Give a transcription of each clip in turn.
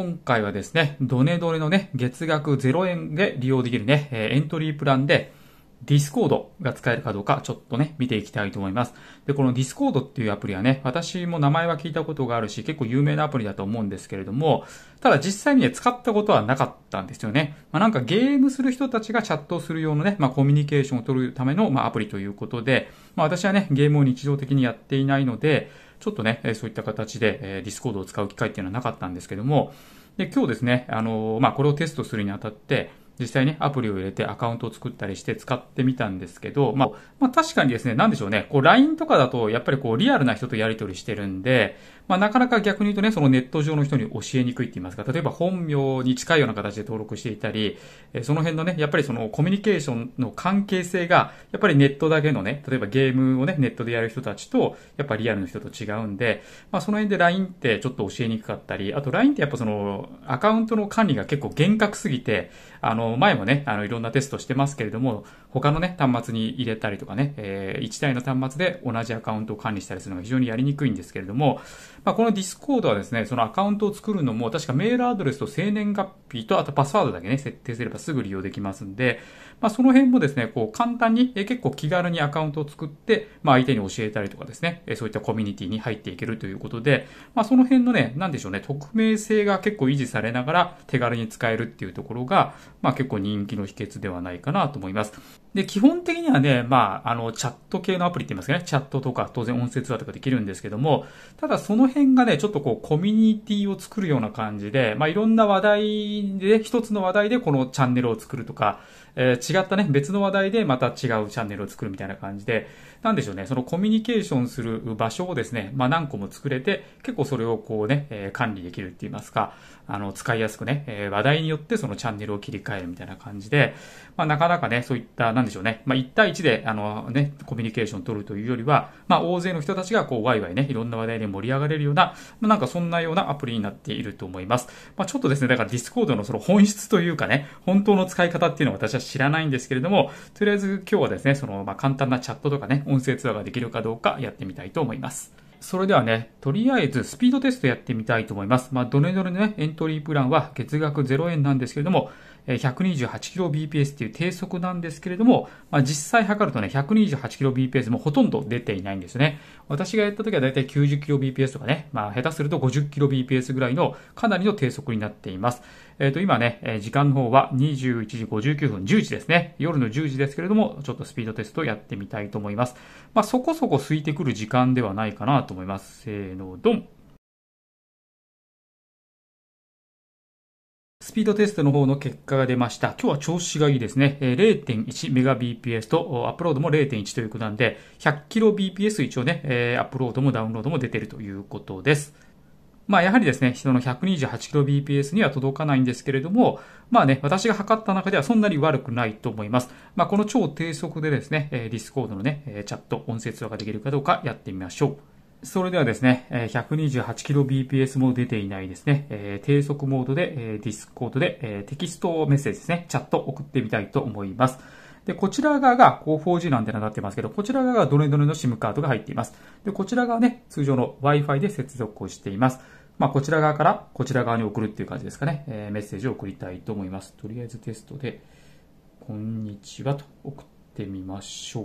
今回はですね、ドネドネのね、月額0円で利用できるね、エントリープランで、Discord が使えるかどうか、ちょっとね、見ていきたいと思います。で、この Discord っていうアプリはね、私も名前は聞いたことがあるし、結構有名なアプリだと思うんですけれども、ただ実際にね、使ったことはなかったんですよね。まあ、なんかゲームする人たちがチャットをする用のね、まあ、コミュニケーションを取るための、まあ、アプリということで、まあ、私はね、ゲームを日常的にやっていないので、ちょっとね、そういった形で、え Discord を使う機会っていうのはなかったんですけども、で、今日ですね、あのまあ、これをテストするにあたって、実際ね、アプリを入れてアカウントを作ったりして使ってみたんですけど、まあ、まあ、確かにですね、なんでしょうね、こう LINE とかだとやっぱりこうリアルな人とやり取りしてるんで、まあなかなか逆に言うとね、そのネット上の人に教えにくいって言いますか、例えば本名に近いような形で登録していたり、えその辺のね、やっぱりそのコミュニケーションの関係性が、やっぱりネットだけのね、例えばゲームをね、ネットでやる人たちと、やっぱリアルの人と違うんで、まあその辺で LINE ってちょっと教えにくかったり、あと LINE ってやっぱそのアカウントの管理が結構厳格すぎて、あの、前もね、あの、いろんなテストしてますけれども、他のね、端末に入れたりとかね、えー、1台の端末で同じアカウントを管理したりするのが非常にやりにくいんですけれども、まあ、この Discord はですね、そのアカウントを作るのも、確かメールアドレスと生年月日と、あとパスワードだけね、設定すればすぐ利用できますんで、まあ、その辺もですね、こう簡単に、え結構気軽にアカウントを作って、まあ、相手に教えたりとかですね、えそういったコミュニティに入っていけるということで、まあ、その辺のね、なんでしょうね、匿名性が結構維持されながら手軽に使えるっていうところが、まあ、結構人気の秘訣ではないかなと思います。で、基本的にはね、まあ、あの、チャット系のアプリって言いますかね、チャットとか、当然音声通話とかできるんですけども、ただその辺がね、ちょっとこう、コミュニティを作るような感じで、まあ、いろんな話題で、一つの話題でこのチャンネルを作るとか、えー、違ったね、別の話題でまた違うチャンネルを作るみたいな感じで、なんでしょうね、そのコミュニケーションする場所をですね、まあ、何個も作れて、結構それをこうね、えー、管理できるって言いますか、あの、使いやすくね、えー、話題によってそのチャンネルを切り替えるみたいな感じで、まあ、なかなかね、そういった、なんでしょうね、まあ、1対1で、あのね、コミュニケーション取るというよりは、まあ、大勢の人たちが、こう、ワイワイね、いろんな話題で盛り上がれるような、まあ、なんかそんなようなアプリになっていると思います。まあ、ちょっとですね、だからディスコードのその本質というかね、本当の使い方っていうのは私は知らないんですけれども、とりあえず今日はですね、その、まあ、簡単なチャットとかね、音声通話ができるかどうかやってみたいと思います。それではね、とりあえずスピードテストやってみたいと思います。まあ、どれどれのね、エントリープランは月額0円なんですけれども、128kbps っていう低速なんですけれども、まあ、実際測るとね、128kbps もほとんど出ていないんですね。私がやった時はだいたい 90kbps とかね、まあ、下手すると 50kbps ぐらいのかなりの低速になっています。えっ、ー、と、今ね、時間の方は21時59分、10時ですね。夜の10時ですけれども、ちょっとスピードテストをやってみたいと思います。まあ、そこそこ空いてくる時間ではないかなと思います。せーの、ドンスピードテストの方の結果が出ました。今日は調子がいいですね。0.1Mbps とアップロードも0.1ということなんで、100kbps 一応ね、アップロードもダウンロードも出てるということです。まあ、やはりですね、その 128kbps には届かないんですけれども、まあね、私が測った中ではそんなに悪くないと思います。まあ、この超低速でですね、ディスコードのね、チャット、音声通話ができるかどうかやってみましょう。それではですね、128kbps も出ていないですね、え低速モードで、えディスコードで、えテキストメッセージですね、チャット送ってみたいと思います。で、こちら側が、こう 4G なんてなってますけど、こちら側がドれドれの SIM カードが入っています。で、こちら側ね、通常の Wi-Fi で接続をしています。まあ、こちら側からこちら側に送るっていう感じですかね。えー、メッセージを送りたいと思います。とりあえずテストで、こんにちはと送ってみましょ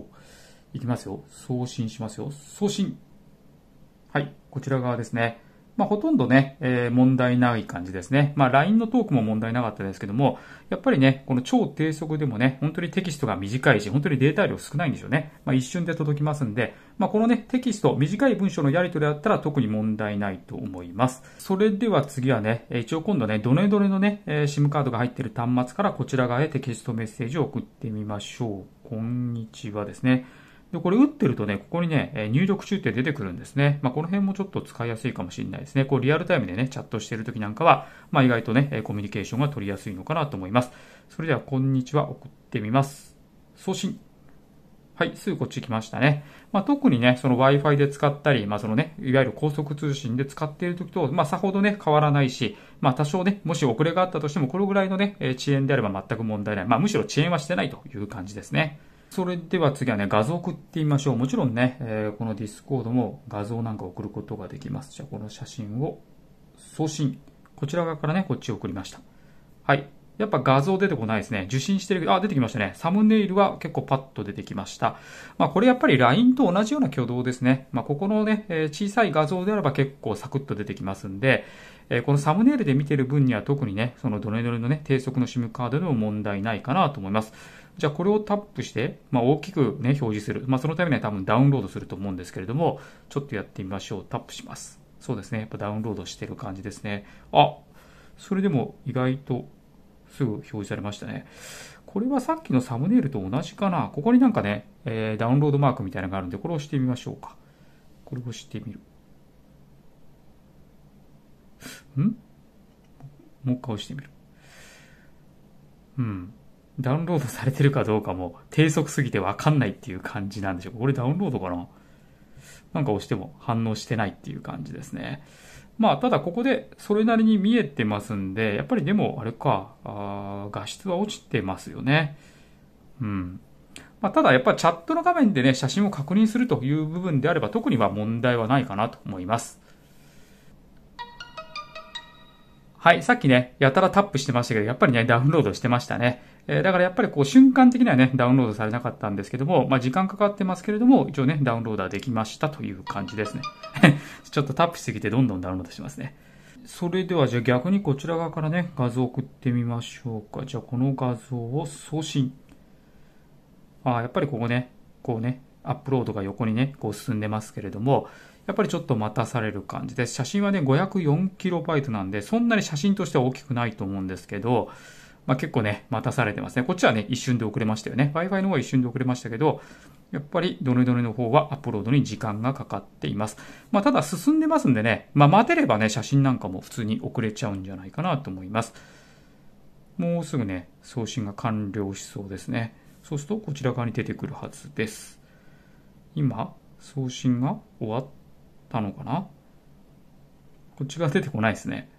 う。いきますよ。送信しますよ。送信。はい、こちら側ですね。まあ、ほとんどね、えー、問題ない感じですね。まあ、LINE のトークも問題なかったですけども、やっぱりね、この超低速でもね、本当にテキストが短いし、本当にデータ量少ないんですよね。まあ、一瞬で届きますんで、まあ、このね、テキスト、短い文章のやり取りだったら特に問題ないと思います。それでは次はね、一応今度ね、どれどれのね、えー、SIM カードが入っている端末からこちら側へテキストメッセージを送ってみましょう。こんにちはですね。で、これ打ってるとね、ここにね、入力中って出てくるんですね。まあ、この辺もちょっと使いやすいかもしれないですね。こう、リアルタイムでね、チャットしてる時なんかは、まあ、意外とね、コミュニケーションが取りやすいのかなと思います。それでは、こんにちは、送ってみます。送信。はい、すぐこっち来ましたね。まあ、特にね、その Wi-Fi で使ったり、まあ、そのね、いわゆる高速通信で使っている時と、まあ、さほどね、変わらないし、まあ、多少ね、もし遅れがあったとしても、これぐらいのね、遅延であれば全く問題ない。まあ、むしろ遅延はしてないという感じですね。それでは次はね、画像送ってみましょう。もちろんね、えー、この Discord も画像なんか送ることができます。じゃあ、この写真を送信。こちら側からね、こっち送りました。はい。やっぱ画像出てこないですね。受信してるけど、あ、出てきましたね。サムネイルは結構パッと出てきました。まあこれやっぱり LINE と同じような挙動ですね。まあここのね、え小さい画像であれば結構サクッと出てきますんで、えこのサムネイルで見てる分には特にね、そのどれどれのね、低速の SIM カードでも問題ないかなと思います。じゃあこれをタップして、まあ、大きくね、表示する。まあ、そのためには多分ダウンロードすると思うんですけれども、ちょっとやってみましょう。タップします。そうですね。やっぱダウンロードしてる感じですね。あ、それでも意外とすぐ表示されましたね。これはさっきのサムネイルと同じかな。ここになんかね、えー、ダウンロードマークみたいなのがあるんで、これを押してみましょうか。これを押してみる。んもう一回押してみる。うん。ダウンロードされてるかどうかも低速すぎてわかんないっていう感じなんでしょうこれダウンロードかななんか押しても反応してないっていう感じですね。まあ、ただここでそれなりに見えてますんで、やっぱりでもあれか、あ画質は落ちてますよね。うん。まあ、ただやっぱチャットの画面でね、写真を確認するという部分であれば特には問題はないかなと思います。はい、さっきね、やたらタップしてましたけど、やっぱりね、ダウンロードしてましたね。えだからやっぱりこう瞬間的にはね、ダウンロードされなかったんですけども、まあ時間かかってますけれども、一応ね、ダウンロードはできましたという感じですね。ちょっとタップしすぎてどんどんダウンロードしますね。それではじゃあ逆にこちら側からね、画像送ってみましょうか。じゃあこの画像を送信。ああ、やっぱりここね、こうね、アップロードが横にね、こう進んでますけれども、やっぱりちょっと待たされる感じです。写真はね、504KB なんで、そんなに写真としては大きくないと思うんですけど、まあ、結構ね、待たされてますね。こっちはね、一瞬で遅れましたよね。Wi-Fi の方は一瞬で遅れましたけど、やっぱりドネドネの方はアップロードに時間がかかっています。まあ、ただ進んでますんでね、まあ、待てればね、写真なんかも普通に遅れちゃうんじゃないかなと思います。もうすぐね、送信が完了しそうですね。そうすると、こちら側に出てくるはずです。今、送信が終わったのかなこっち側出てこないですね。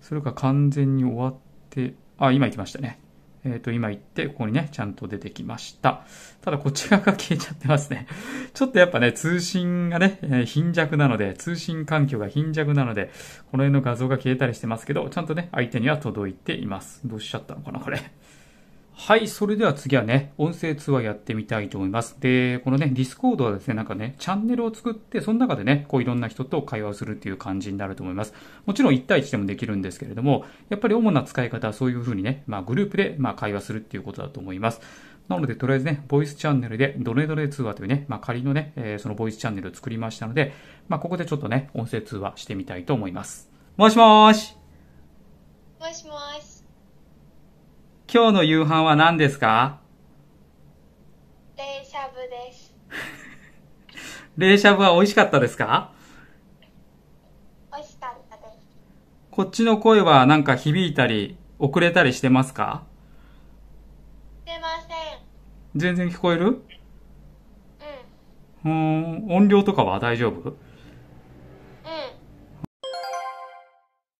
それが完全に終わって、あ、今行きましたね。えっ、ー、と、今行って、ここにね、ちゃんと出てきました。ただ、こっち側が消えちゃってますね。ちょっとやっぱね、通信がね、えー、貧弱なので、通信環境が貧弱なので、この辺の画像が消えたりしてますけど、ちゃんとね、相手には届いています。どうしちゃったのかな、これ。はい、それでは次はね、音声通話やってみたいと思います。で、このね、ディスコードはですね、なんかね、チャンネルを作って、その中でね、こういろんな人と会話をするっていう感じになると思います。もちろん1対1でもできるんですけれども、やっぱり主な使い方はそういうふうにね、まあグループでまあ会話するっていうことだと思います。なので、とりあえずね、ボイスチャンネルで、どれどれ通話というね、まあ、仮のね、えー、そのボイスチャンネルを作りましたので、まあ、ここでちょっとね、音声通話してみたいと思います。もしもーし。もしもーし。今日の夕飯は何ですか冷しゃぶです。冷しゃぶは美味しかったですか美味しかったです。こっちの声はなんか響いたり、遅れたりしてますかしてません。全然聞こえるうん。うん、音量とかは大丈夫うん。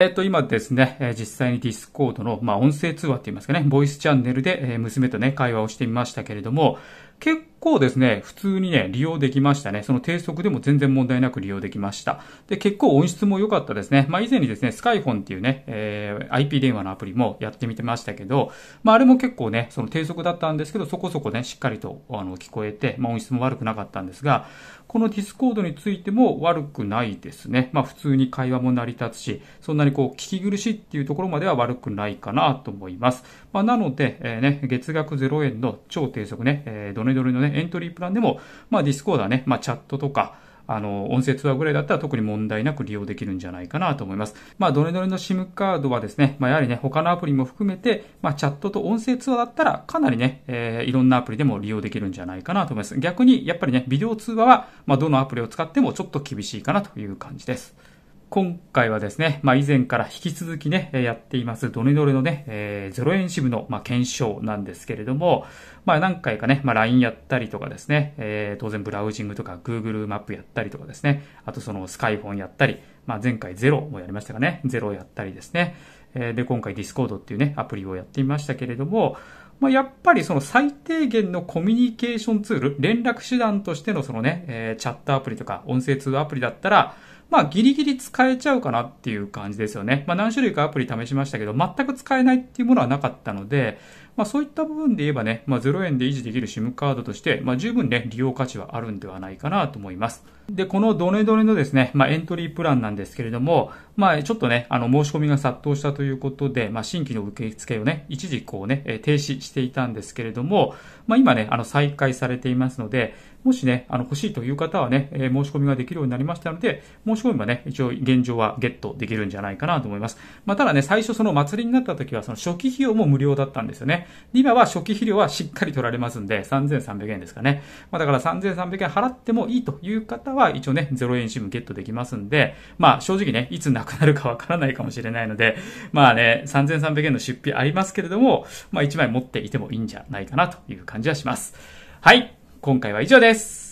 えっと、今ですね、実際にディスコードの、まあ、音声通話って言いますかね、ボイスチャンネルで、え娘とね、会話をしてみましたけれども、結構ですね、普通にね、利用できましたね。その低速でも全然問題なく利用できました。で、結構音質も良かったですね。まあ以前にですね、スカイフォンっていうね、えー、IP 電話のアプリもやってみてましたけど、まああれも結構ね、その低速だったんですけど、そこそこね、しっかりとあの聞こえて、まあ音質も悪くなかったんですが、このディスコードについても悪くないですね。まあ普通に会話も成り立つし、そんなにこう聞き苦しいっていうところまでは悪くないかなと思います。まあなので、えー、ね、月額0円の超低速ね、えー、れぞれのね、エントリープランでも、まあ、ディスコードはね、まあ、チャットとか、あの、音声通話ぐらいだったら特に問題なく利用できるんじゃないかなと思います。まあ、どれどれの SIM カードはですね、まあ、やはりね、他のアプリも含めて、まあ、チャットと音声通話だったら、かなりね、えー、いろんなアプリでも利用できるんじゃないかなと思います。逆に、やっぱりね、ビデオ通話は、まあ、どのアプリを使ってもちょっと厳しいかなという感じです。今回はですね、まあ、以前から引き続きね、やっています、ドネドレのね、えー、0円支部の、まあ、検証なんですけれども、まあ、何回かね、まあ、LINE やったりとかですね、えー、当然ブラウジングとか Google マップやったりとかですね、あとそのスカイフォンやったり、まあ、前回ゼロもやりましたかね、ゼロやったりですね、えー、で、今回 Discord っていうね、アプリをやってみましたけれども、まあ、やっぱりその最低限のコミュニケーションツール、連絡手段としてのそのね、えー、チャットアプリとか音声通ルアプリだったら、まあ、ギリギリ使えちゃうかなっていう感じですよね。まあ、何種類かアプリ試しましたけど、全く使えないっていうものはなかったので、まあ、そういった部分で言えばね、まあ、0円で維持できる SIM カードとして、まあ、十分ね、利用価値はあるんではないかなと思います。で、このドネドネのですね、まあ、エントリープランなんですけれども、まあ、ちょっとね、あの、申し込みが殺到したということで、まあ、新規の受付をね、一時こうね、停止していたんですけれども、まあ、今ね、あの、再開されていますので、もしね、あの、欲しいという方はね、え申し込みができるようになりましたので、申し込みはね、一応現状はゲットできるんじゃないかなと思います。まあ、ただね、最初その祭りになった時は、その初期費用も無料だったんですよね。で、今は初期費用はしっかり取られますんで、3300円ですかね。まあ、だから3300円払ってもいいという方は、は一応ね、0円 SIM ゲットできますんで、まあ正直ね、いつなくなるかわからないかもしれないので、まあね、3300円の出費ありますけれども、まあ1枚持っていてもいいんじゃないかなという感じはします。はい、今回は以上です。